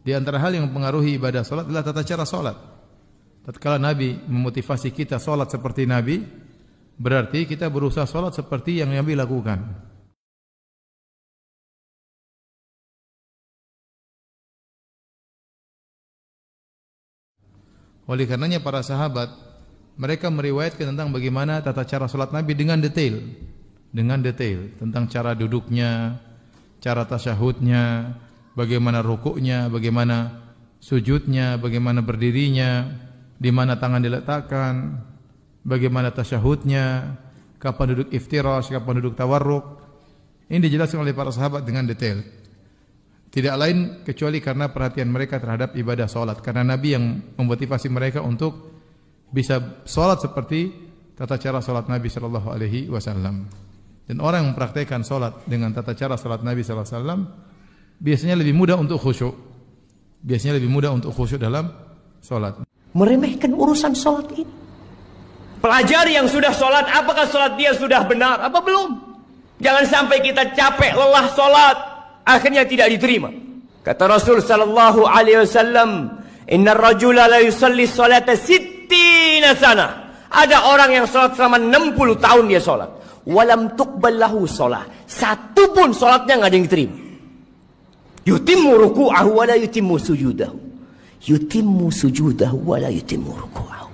Di antara hal yang mempengaruhi ibadah salat adalah tata cara salat. Tatkala Nabi memotivasi kita salat seperti Nabi, berarti kita berusaha salat seperti yang Nabi lakukan. Oleh karenanya para sahabat mereka meriwayatkan tentang bagaimana tata cara salat Nabi dengan detail. Dengan detail tentang cara duduknya, cara tasyahudnya, bagaimana rukuknya, bagaimana sujudnya, bagaimana berdirinya, di mana tangan diletakkan, bagaimana tasyahudnya, kapan duduk iftirash, kapan duduk tawarruk. Ini dijelaskan oleh para sahabat dengan detail. Tidak lain kecuali karena perhatian mereka terhadap ibadah salat karena Nabi yang memotivasi mereka untuk bisa salat seperti tata cara salat Nabi sallallahu alaihi wasallam. Dan orang yang mempraktikkan salat dengan tata cara salat Nabi sallallahu alaihi wasallam biasanya lebih mudah untuk khusyuk. Biasanya lebih mudah untuk khusyuk dalam sholat. Meremehkan urusan sholat ini. Pelajari yang sudah sholat, apakah sholat dia sudah benar? Apa belum? Jangan sampai kita capek, lelah sholat. Akhirnya tidak diterima. Kata Rasul Sallallahu Alaihi Wasallam, Inna rajula la yusalli sholata sittina sana. Ada orang yang sholat selama 60 tahun dia sholat. Walam belahu sholat. Satu pun sholatnya nggak ada yang diterima. Yutimmu ruku'ahu wa la yutimmu sujudahu. Yutimmu sujudahu wa la yutimmu ruku'ahu.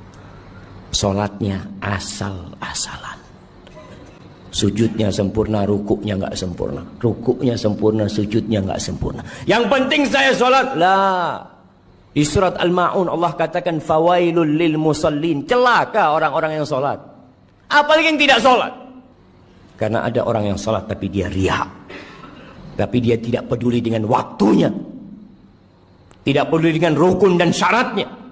Salatnya asal-asalan. Sujudnya sempurna, rukuknya nggak sempurna. Rukuknya sempurna, sujudnya nggak sempurna. Yang penting saya salat. Lah. Di surat Al-Maun Allah katakan fawailul lil musallin. Celaka orang-orang yang salat. Apalagi yang tidak salat. Karena ada orang yang salat tapi dia riak. Tapi dia tidak peduli dengan waktunya. Tidak peduli dengan rukun dan syaratnya.